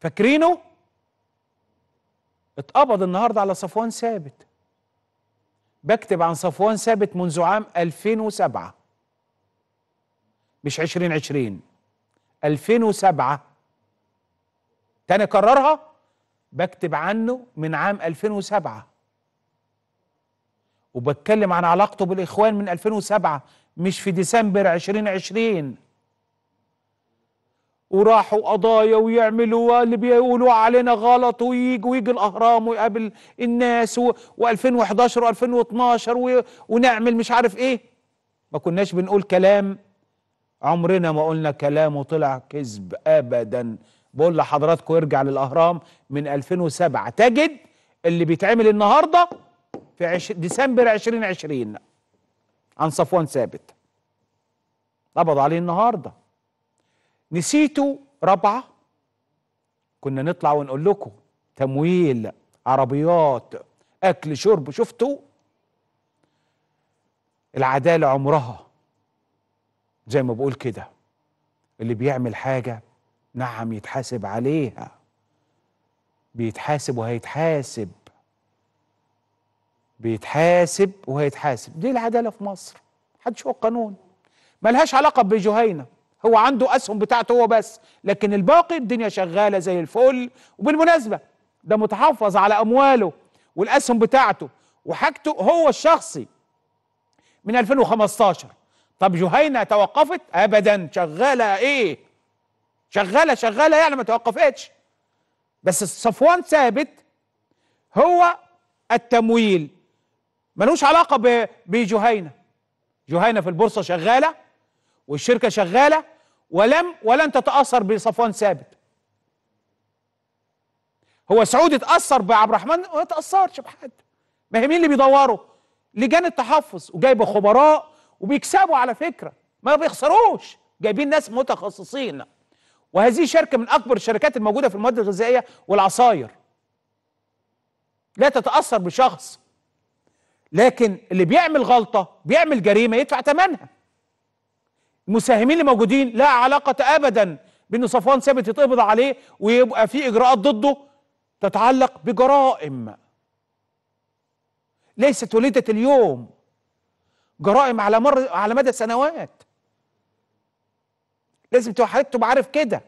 فاكرينه اتقبض النهارده على صفوان ثابت بكتب عن صفوان ثابت منذ عام 2007 مش 2020 2007 تاني كررها بكتب عنه من عام 2007 وبتكلم عن علاقته بالاخوان من 2007 مش في ديسمبر 2020 وراحوا قضايا ويعملوا واللي بيقولوا علينا غلط ويجي ويجي الاهرام ويقابل الناس و2011 و2012 ونعمل مش عارف ايه ما كناش بنقول كلام عمرنا ما قلنا كلام وطلع كذب ابدا بقول لحضراتكم ارجع للاهرام من 2007 تجد اللي بيتعمل النهارده في عش... ديسمبر 2020 عن صفوان ثابت قبضوا عليه النهارده نسيتوا رابعه كنا نطلع ونقول لكم تمويل عربيات اكل شرب شفتوا العداله عمرها زي ما بقول كده اللي بيعمل حاجه نعم يتحاسب عليها بيتحاسب وهيتحاسب بيتحاسب وهيتحاسب دي العداله في مصر محدش هو القانون ملهاش علاقه بجهينه هو عنده اسهم بتاعته هو بس لكن الباقي الدنيا شغاله زي الفل وبالمناسبه ده متحفظ على امواله والاسهم بتاعته وحاجته هو الشخصي من 2015 طب جهينه توقفت ابدا شغاله ايه شغاله شغاله يعني ما توقفتش بس صفوان ثابت هو التمويل ملوش علاقه بجهينه جهينه في البورصه شغاله والشركه شغاله ولم ولن تتأثر بصفوان ثابت هو سعود اتأثر بعبد الرحمن ما تأثرش بحد ما هي مين اللي بيدوروا لجان التحفظ وجايبه خبراء وبيكسبوا على فكرة ما بيخسروش جايبين ناس متخصصين وهذه شركة من أكبر الشركات الموجودة في المواد الغذائية والعصاير لا تتأثر بشخص لكن اللي بيعمل غلطة بيعمل جريمة يدفع ثمنها المساهمين اللي موجودين لا علاقة أبدا بأن صفوان ثابت يتقبض عليه ويبقى في إجراءات ضده تتعلق بجرائم ليست وليدة اليوم جرائم على مر على مدى سنوات لازم تبقى حضرتك تبقى عارف كده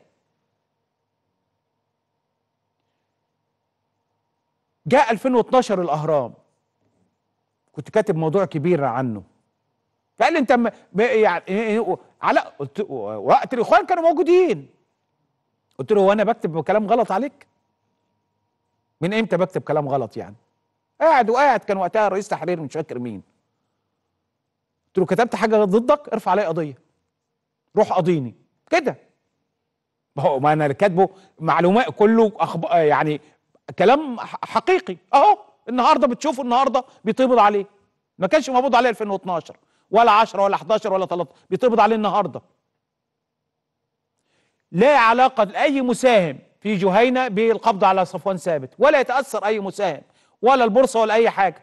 جاء 2012 الأهرام كنت كاتب موضوع كبير عنه فقال لي انت م... يعني إيه- إيه- إيه- على قلت وقت الاخوان كانوا موجودين قلت له هو انا بكتب كلام غلط عليك من امتى بكتب كلام غلط يعني قاعد وقاعد كان وقتها رئيس تحرير مش فاكر مين قلت له كتبت حاجه ضدك ارفع علي قضيه روح قاضيني كده ما هو ما انا اللي كاتبه معلومات كله أخب... يعني كلام حقيقي اهو النهارده بتشوفه النهارده بيتقبض عليه ما كانش مقبوض عليه 2012 ولا 10 ولا 11 ولا 13 بيتقبض عليه النهارده لا علاقة لأي مساهم في جهينة بالقبض على صفوان ثابت ولا يتأثر أي مساهم ولا البورصة ولا أي حاجة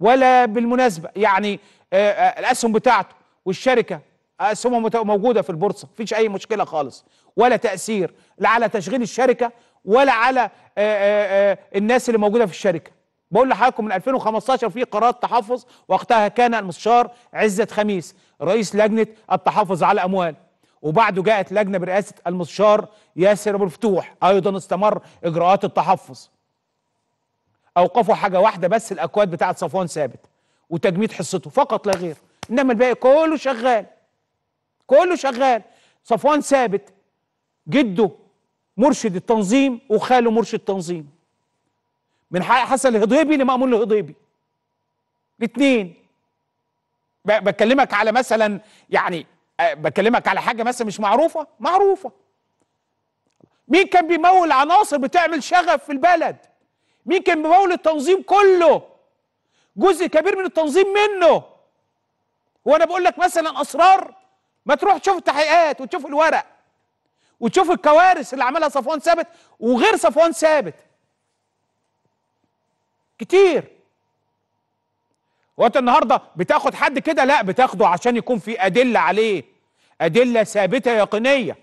ولا بالمناسبة يعني آه، آه، الأسهم بتاعته والشركة أسهمها موجودة في البورصة فيش أي مشكلة خالص ولا تأثير لا على تشغيل الشركة ولا على آه، الناس اللي موجودة في الشركة بقول لحضراتكم من 2015 في قرار تحفظ وقتها كان المستشار عزت خميس رئيس لجنه التحفظ على الاموال وبعده جاءت لجنه برئاسه المستشار ياسر ابو الفتوح ايضا استمر اجراءات التحفظ اوقفوا حاجه واحده بس الاكواد بتاعه صفوان ثابت وتجميد حصته فقط لا غير انما الباقي كله شغال كله شغال صفوان ثابت جده مرشد التنظيم وخاله مرشد تنظيم من حق حسن الهضيبي لمأمون الهضيبي الاثنين بكلمك على مثلا يعني آه، بكلمك على حاجه مثلا مش معروفه معروفه مين كان بيمول عناصر بتعمل شغف في البلد مين كان بيمول التنظيم كله جزء كبير من التنظيم منه وانا بقول لك مثلا اسرار ما تروح تشوف التحقيقات وتشوف الورق وتشوف الكوارث اللي عملها صفوان ثابت وغير صفوان ثابت كتير وقت النهارده بتاخد حد كده لا بتاخده عشان يكون في ادله عليه ادله ثابته يقينيه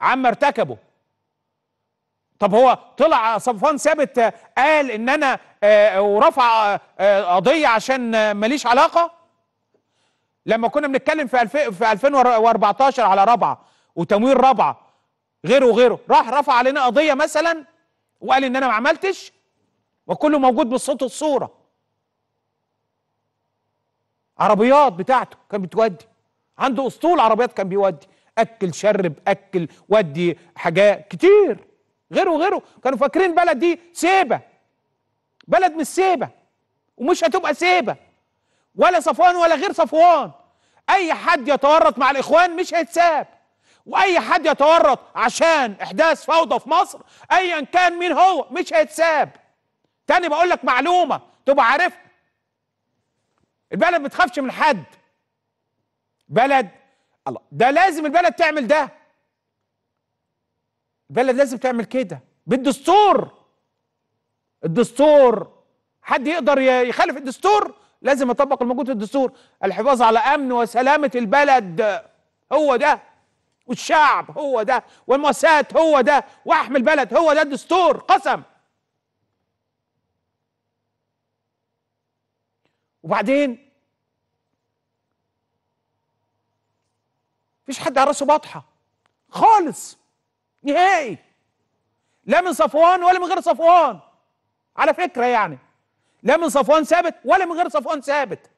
عما ارتكبه طب هو طلع صفوان ثابت قال ان انا آه، ورفع آه، قضيه عشان ماليش علاقه لما كنا بنتكلم في في 2014 على رابعه وتمويل رابعه غيره وغيره راح رفع علينا قضيه مثلا وقال ان انا ما عملتش وكله موجود بالصوت والصوره عربيات بتاعته كان بتودي عنده اسطول عربيات كان بيودي اكل شرب اكل ودي حاجات كتير غيره وغيره كانوا فاكرين بلد دي سيبه بلد مش سيبه ومش هتبقى سيبه ولا صفوان ولا غير صفوان اي حد يتورط مع الاخوان مش هيتساب واي حد يتورط عشان احداث فوضى في مصر ايا كان مين هو مش هيتساب تاني بقول لك معلومه تبقى عارفها البلد ما تخافش من حد بلد الله ده لازم البلد تعمل ده البلد لازم تعمل كده بالدستور الدستور حد يقدر يخالف الدستور لازم يطبق الموجود في الدستور الحفاظ على امن وسلامه البلد هو ده والشعب هو ده والمؤسسات هو ده وأحمي البلد هو ده الدستور قسم وبعدين مفيش حد على راسه باطحه خالص نهائي لا من صفوان ولا من غير صفوان على فكره يعني لا من صفوان ثابت ولا من غير صفوان ثابت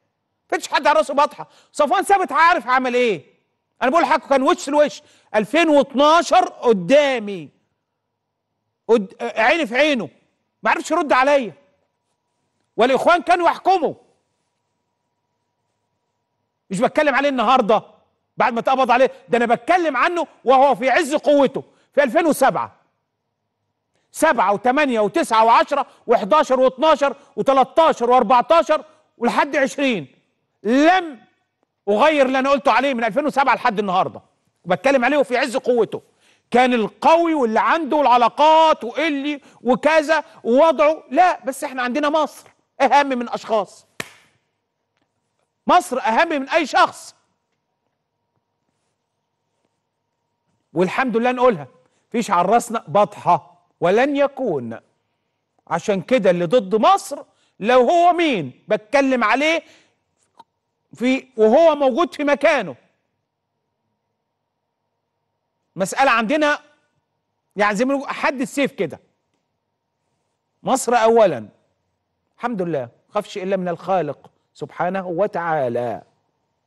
مفيش حد على راسه باطحه صفوان ثابت عارف عمل ايه انا بقول حقه كان وش الوش 2012 قدامي قد... عيني في عينه ما عرفش يرد عليا والاخوان كانوا يحكموا مش بتكلم عليه النهارده بعد ما اتقبض عليه ده انا بتكلم عنه وهو في عز قوته في 2007 7 و8 و9 و10 و11 و12 و13 و14 ولحد 20 لم وغير اللي انا قلته عليه من 2007 لحد النهارده وبتكلم عليه وفي عز قوته كان القوي واللي عنده العلاقات واللي وكذا ووضعه لا بس احنا عندنا مصر اهم من اشخاص مصر اهم من اي شخص والحمد لله نقولها فيش على راسنا بطحه ولن يكون عشان كده اللي ضد مصر لو هو مين بتكلم عليه في وهو موجود في مكانه مسألة عندنا يعني زي ما نقول حد السيف كده مصر أولا الحمد لله خافش إلا من الخالق سبحانه وتعالى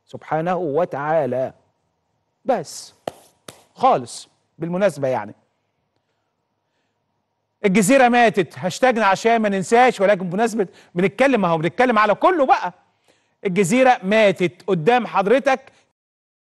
سبحانه وتعالى بس خالص بالمناسبة يعني الجزيرة ماتت هاشتاجنا عشان ما ننساش ولكن بمناسبة بنتكلم اهو بنتكلم على كله بقى الجزيرة ماتت قدام حضرتك